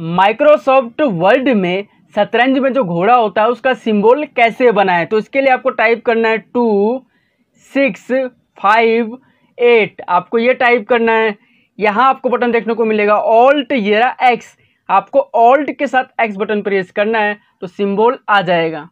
Microsoft world में शतरंज में जो घोड़ा होता है उसका सिंबल कैसे बनाए तो इसके लिए आपको टाइप करना है टू सिक्स फाइव एट आपको ये टाइप करना है यहाँ आपको बटन देखने को मिलेगा ऑल्ट येरा एक्स आपको ऑल्ट के साथ एक्स बटन प्रेस करना है तो सिंबल आ जाएगा